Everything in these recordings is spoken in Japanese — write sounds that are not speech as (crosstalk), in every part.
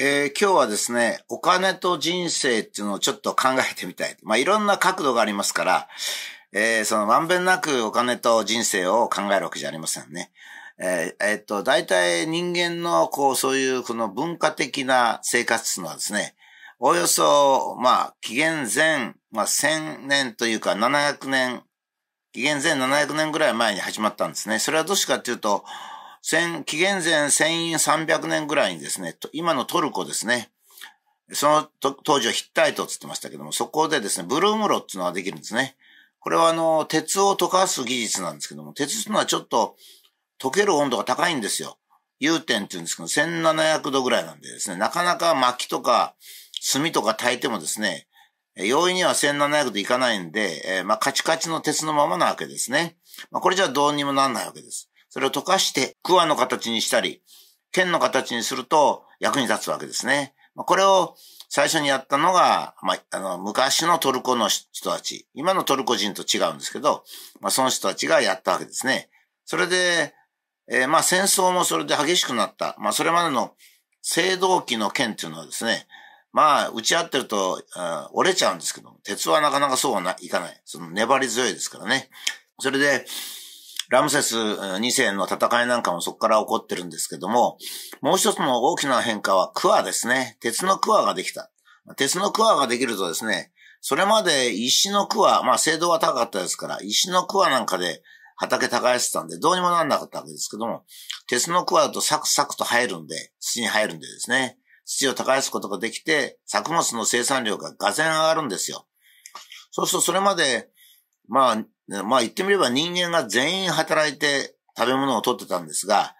えー、今日はですね、お金と人生っていうのをちょっと考えてみたい。まあ、いろんな角度がありますから、えー、そのまんべんなくお金と人生を考えるわけじゃありませんね。えー、えー、っと、大体人間の、こう、そういう、この文化的な生活っていうのはですね、およそ、まあ、紀元前、まあ、1000年というか700年、紀元前700年ぐらい前に始まったんですね。それはどうしてかっていうと、紀元前千3 0 0年ぐらいにですね、今のトルコですね、その当時はヒッタイトって言ってましたけども、そこでですね、ブルームロっていうのができるんですね。これはあの、鉄を溶かす技術なんですけども、鉄っていうのはちょっと溶ける温度が高いんですよ。融点って言うんですけど、1700度ぐらいなんでですね、なかなか薪とか炭とか炊いてもですね、容易には1700度いかないんで、えー、まあカチカチの鉄のままなわけですね。まあこれじゃどうにもなんないわけです。それを溶かしてクワの形にしたり、剣の形にすると役に立つわけですね。これを最初にやったのが、まあ、あの、昔のトルコの人たち、今のトルコ人と違うんですけど、まあ、その人たちがやったわけですね。それで、えー、まあ、戦争もそれで激しくなった。まあ、それまでの青銅器の剣というのはですね、まあ、打ち合ってると、うん、折れちゃうんですけど、鉄はなかなかそうはいかない。その粘り強いですからね。それで、ラムセス2世の戦いなんかもそこから起こってるんですけども、もう一つの大きな変化はクワですね。鉄のクワができた。鉄のクワができるとですね、それまで石のクワ、まあ、精度は高かったですから、石のクワなんかで畑耕してたんで、どうにもなんなかったわけですけども、鉄のクワだとサクサクと入るんで、土に入るんでですね、土を耕すことができて、作物の生産量ががぜん上がるんですよ。そうするとそれまで、まあ、まあ言ってみれば人間が全員働いて食べ物を取ってたんですが、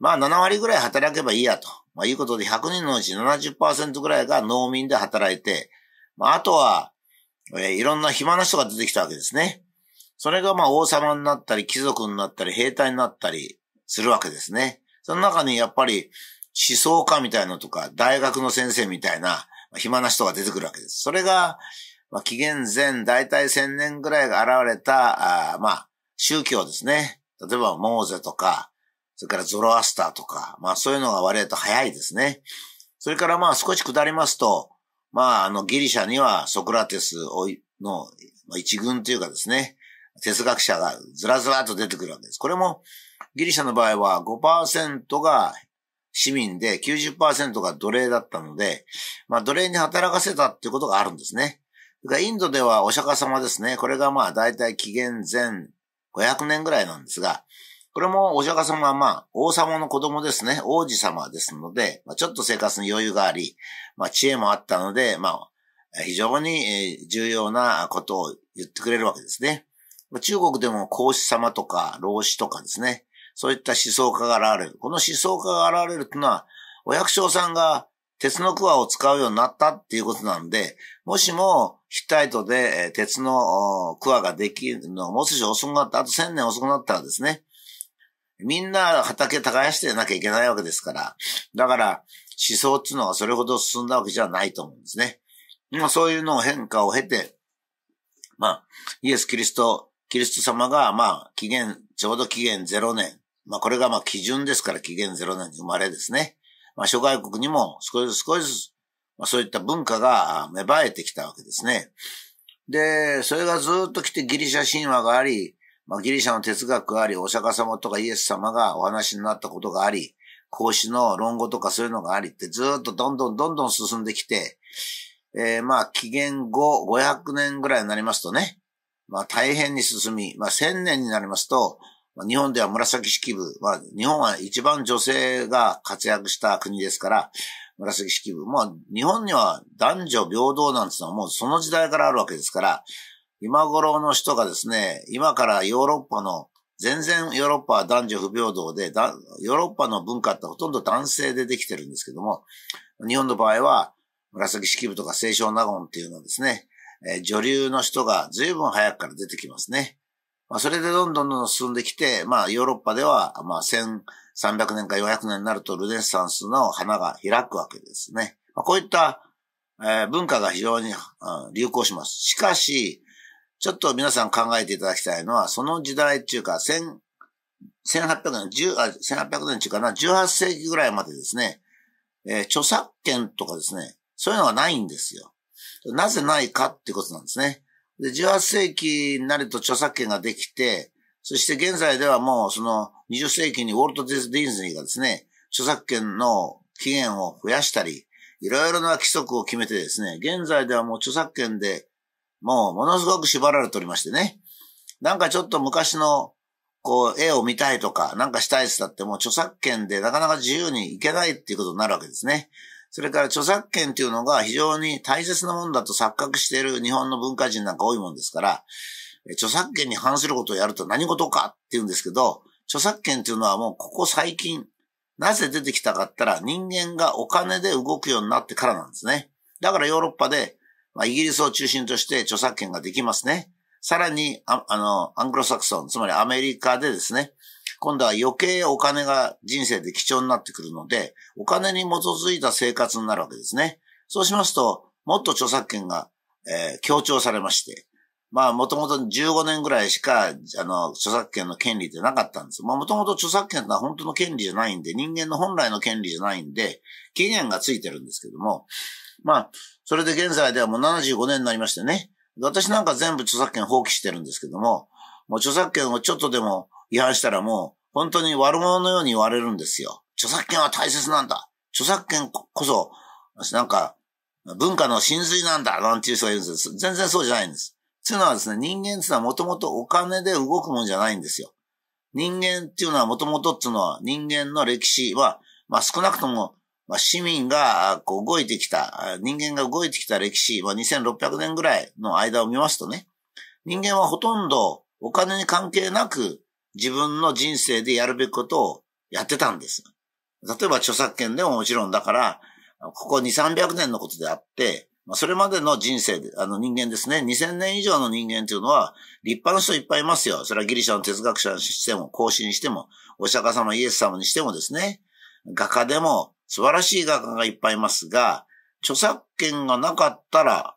まあ7割ぐらい働けばいいやと。まあいうことで100人のうち70%ぐらいが農民で働いて、まああとは、えー、いろんな暇な人が出てきたわけですね。それがまあ王様になったり、貴族になったり、兵隊になったりするわけですね。その中にやっぱり思想家みたいのとか、大学の先生みたいな暇な人が出てくるわけです。それが、まあ、紀元前大体1000年ぐらいが現れた、あまあ、宗教ですね。例えば、モーゼとか、それからゾロアスターとか、まあそういうのが割と早いですね。それからまあ少し下りますと、まああのギリシャにはソクラテスの一軍というかですね、哲学者がずらずらっと出てくるわけです。これもギリシャの場合は5%が市民で90%が奴隷だったので、まあ奴隷に働かせたっていうことがあるんですね。インドではお釈迦様ですね。これがまあ大体紀元前500年ぐらいなんですが、これもお釈迦様はまあ王様の子供ですね。王子様ですので、まあ、ちょっと生活に余裕があり、まあ知恵もあったので、まあ非常に重要なことを言ってくれるわけですね。中国でも孔子様とか老子とかですね。そういった思想家が現れる。この思想家が現れるというのは、お役所さんが鉄のクワを使うようになったっていうことなんで、もしもヒッタイトで、え鉄のクワができるのもう少し遅くなった、あと1000年遅くなったらですね、みんな畑耕してなきゃいけないわけですから、だから思想っていうのはそれほど進んだわけじゃないと思うんですね。まあそういうのを変化を経て、まあ、イエス・キリスト、キリスト様が、まあ、紀元、ちょうど紀元0年。まあ、これがまあ、基準ですから、紀元0年生まれですね。まあ、諸外国にも少しずつ少しずつまあ、そういった文化が芽生えてきたわけですね。で、それがずっと来てギリシャ神話があり、まあ、ギリシャの哲学があり、お釈迦様とかイエス様がお話になったことがあり、孔子の論語とかそういうのがありってずっとどんどんどんどん進んできて、えー、まあ、紀元後500年ぐらいになりますとね、まあ、大変に進み、まあ、1000年になりますと、日本では紫式部、まあ、日本は一番女性が活躍した国ですから、紫式部。まあ、日本には男女平等なんてのはもうその時代からあるわけですから、今頃の人がですね、今からヨーロッパの、全然ヨーロッパは男女不平等で、だヨーロッパの文化ってほとんど男性でできてるんですけども、日本の場合は、紫式部とか清少納言っていうのはですね、えー、女流の人が随分早くから出てきますね。まあ、それでどんどんどんどん進んできて、まあ、ヨーロッパでは、まあ、戦、300年か400年になるとルネッサンスの花が開くわけですね。こういった、文化が非常に、流行します。しかし、ちょっと皆さん考えていただきたいのは、その時代っていうか、1800年、1 8 0 0年っていうかな、18世紀ぐらいまでですね、著作権とかですね、そういうのがないんですよ。なぜないかっていうことなんですね。で、18世紀になると著作権ができて、そして現在ではもうその20世紀にウォルト・ディズニーがですね、著作権の期限を増やしたり、いろいろな規則を決めてですね、現在ではもう著作権でもうものすごく縛られておりましてね、なんかちょっと昔のこう絵を見たいとかなんかしたいっつっってもう著作権でなかなか自由に行けないっていうことになるわけですね。それから著作権っていうのが非常に大切なもんだと錯覚している日本の文化人なんか多いもんですから、著作権に反することをやると何事かって言うんですけど、著作権っていうのはもうここ最近、なぜ出てきたかったら人間がお金で動くようになってからなんですね。だからヨーロッパで、まあ、イギリスを中心として著作権ができますね。さらに、ああの、アングロサクソン、つまりアメリカでですね、今度は余計お金が人生で貴重になってくるので、お金に基づいた生活になるわけですね。そうしますと、もっと著作権が、えー、強調されまして、まあ、もともと15年ぐらいしか、あの、著作権の権利ってなかったんです。まあ、もともと著作権は本当の権利じゃないんで、人間の本来の権利じゃないんで、期限がついてるんですけども、まあ、それで現在ではもう75年になりましてね、私なんか全部著作権放棄してるんですけども、もう著作権をちょっとでも違反したらもう、本当に悪者のように言われるんですよ。著作権は大切なんだ。著作権こそ、なんか、文化の真髄なんだ、なんていう人がいるんです。全然そうじゃないんです。っていうのはですね、人間っていうのはもともとお金で動くもんじゃないんですよ。人間っていうのはもともとっていうのは人間の歴史は、まあ少なくとも、まあ市民がこう動いてきた、人間が動いてきた歴史、は2600年ぐらいの間を見ますとね、人間はほとんどお金に関係なく自分の人生でやるべきことをやってたんです。例えば著作権でももちろんだから、ここ2、300年のことであって、まあ、それまでの人生で、あの人間ですね、2000年以上の人間というのは、立派な人いっぱいいますよ。それはギリシャの哲学者にしても、孔子にしても、お釈迦様、イエス様にしてもですね、画家でも素晴らしい画家がいっぱいいますが、著作権がなかったら、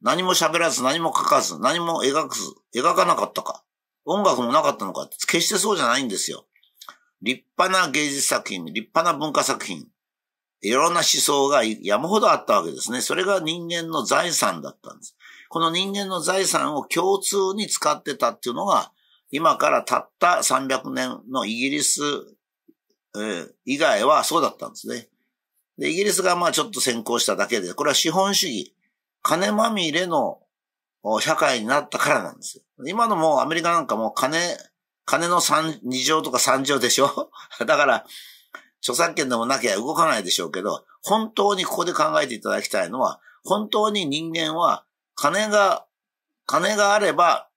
何も喋らず、何も書かず、何も描く、描かなかったか、音楽もなかったのか、決してそうじゃないんですよ。立派な芸術作品、立派な文化作品、いろんな思想が山ほどあったわけですね。それが人間の財産だったんです。この人間の財産を共通に使ってたっていうのが、今からたった300年のイギリス、え以外はそうだったんですね。で、イギリスがまあちょっと先行しただけで、これは資本主義、金まみれの社会になったからなんですよ。今のもうアメリカなんかも金、金の三、二乗とか三乗でしょ (laughs) だから、著作権でもなきゃ動かないでしょうけど、本当にここで考えていただきたいのは、本当に人間は金が、金があれば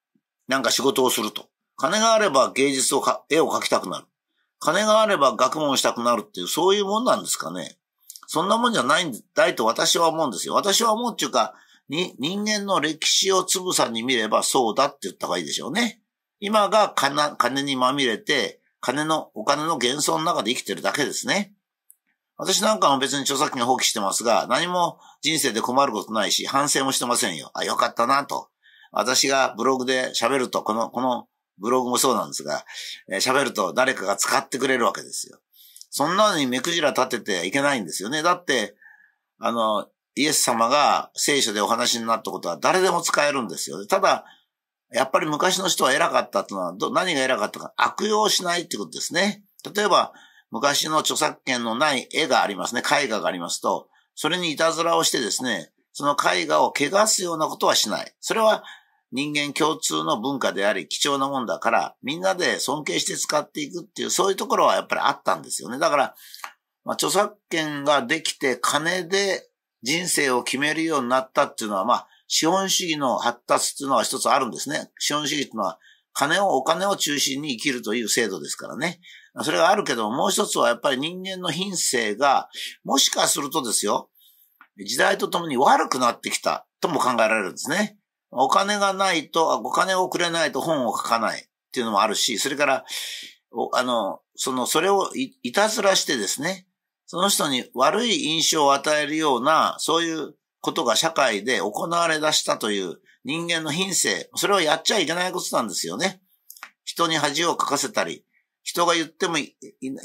なんか仕事をすると。金があれば芸術をか、絵を描きたくなる。金があれば学問したくなるっていう、そういうもんなんですかね。そんなもんじゃないんだいと私は思うんですよ。私は思うっていうか、に、人間の歴史をつぶさに見ればそうだって言った方がいいでしょうね。今が金、金にまみれて、金の、お金の幻想の中で生きてるだけですね。私なんかも別に著作権放棄してますが、何も人生で困ることないし、反省もしてませんよ。あ、よかったなと。私がブログで喋ると、この、このブログもそうなんですが、喋、えー、ると誰かが使ってくれるわけですよ。そんなのに目くじら立てていけないんですよね。だって、あの、イエス様が聖書でお話になったことは誰でも使えるんですよ。ただ、やっぱり昔の人は偉かったというのはど、何が偉かったか、悪用しないってことですね。例えば、昔の著作権のない絵がありますね、絵画がありますと、それにいたずらをしてですね、その絵画を汚すようなことはしない。それは人間共通の文化であり貴重なもんだから、みんなで尊敬して使っていくっていう、そういうところはやっぱりあったんですよね。だから、まあ、著作権ができて金で人生を決めるようになったっていうのは、まあ、資本主義の発達っていうのは一つあるんですね。資本主義っていうのは、金を、お金を中心に生きるという制度ですからね。それがあるけども、もう一つはやっぱり人間の品性が、もしかするとですよ、時代とともに悪くなってきたとも考えられるんですね。お金がないと、お金をくれないと本を書かないっていうのもあるし、それから、あの、その、それをいたずらしてですね、その人に悪い印象を与えるような、そういうことが社会で行われ出したという人間の品性、それはやっちゃいけないことなんですよね。人に恥をかかせたり、人が言ってもい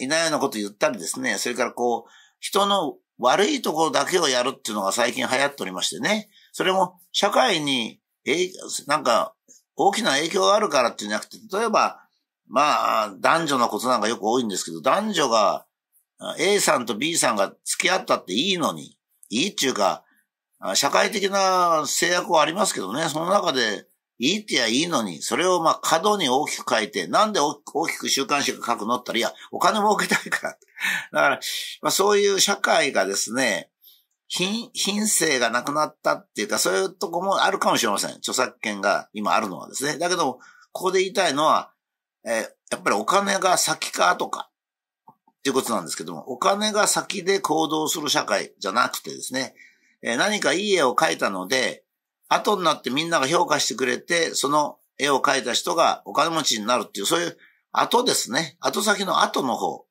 ないようなこと言ったりですね、それからこう、人の悪いところだけをやるっていうのが最近流行っておりましてね、それも社会に、え、なんか、大きな影響があるからっていうんじゃなくて、例えば、まあ、男女のことなんかよく多いんですけど、男女が A さんと B さんが付き合ったっていいのに、いいっていうか、社会的な制約はありますけどね、その中で、いいってやいいのに、それをまあ過度に大きく書いて、なんで大きく週刊誌が書くのったら、いや、お金儲けたいから。だから、まあ、そういう社会がですね、品、品性がなくなったっていうか、そういうとこもあるかもしれません。著作権が今あるのはですね。だけど、ここで言いたいのは、えー、やっぱりお金が先かとか、っていうことなんですけども、お金が先で行動する社会じゃなくてですね、え何かいい絵を描いたので、後になってみんなが評価してくれて、その絵を描いた人がお金持ちになるっていう、そういう後ですね。後先の後の方。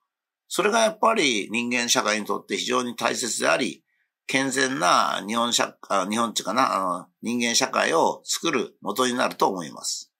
それがやっぱり人間社会にとって非常に大切であり、健全な日本社、日本地かな、あの、人間社会を作る元になると思います。